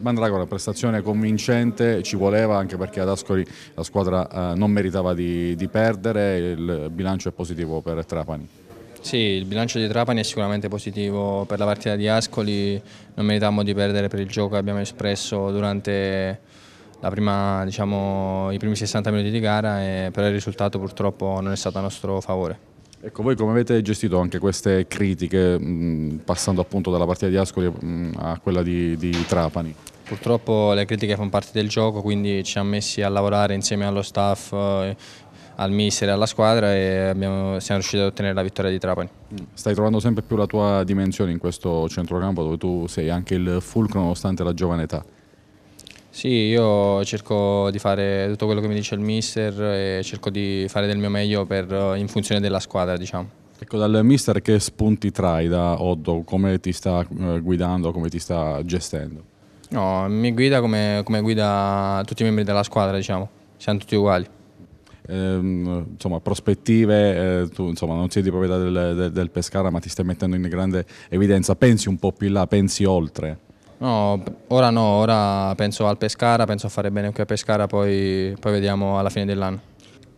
Mandragora prestazione convincente, ci voleva anche perché ad Ascoli la squadra eh, non meritava di, di perdere, il bilancio è positivo per Trapani. Sì, il bilancio di Trapani è sicuramente positivo per la partita di Ascoli, non meritammo di perdere per il gioco che abbiamo espresso durante prima, diciamo, i primi 60 minuti di gara, eh, però il risultato purtroppo non è stato a nostro favore. Ecco, voi come avete gestito anche queste critiche, mh, mm, passando appunto dalla partita di Ascoli mh, mm, a quella di, di Trapani? Purtroppo le critiche fanno parte del gioco, quindi ci siamo messi a lavorare insieme allo staff, eh, al mister e alla squadra e abbiamo, siamo riusciti ad ottenere la vittoria di Trapani. Mm. Stai trovando sempre più la tua dimensione in questo centrocampo dove tu sei anche il fulcro nonostante la giovane età. Sì, io cerco di fare tutto quello che mi dice il mister e cerco di fare del mio meglio per, eh, in funzione della squadra, diciamo. Ecco, dal mister che spunti trai da Oddo? Come ti sta eh, guidando, come ti sta gestendo? No, mi guida come, come guida tutti i membri della squadra, diciamo. Siamo tutti uguali. Ehm, insomma, prospettive, eh, tu insomma, non sei di proprietà del, del, del Pescara, ma ti stai mettendo in grande evidenza. Pensi un po' più in là, pensi oltre? No, ora no, ora penso al Pescara, penso a fare bene qui a Pescara, poi, poi vediamo alla fine dell'anno.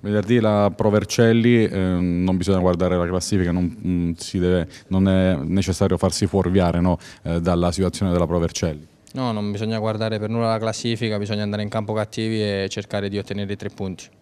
Venerdì la Provercelli, eh, non bisogna guardare la classifica, non, mh, mm, deve, non è necessario farsi fuorviare no, eh, dalla situazione della Provercelli. No, non bisogna guardare per nulla la classifica, bisogna andare in campo cattivi e cercare di ottenere i tre punti.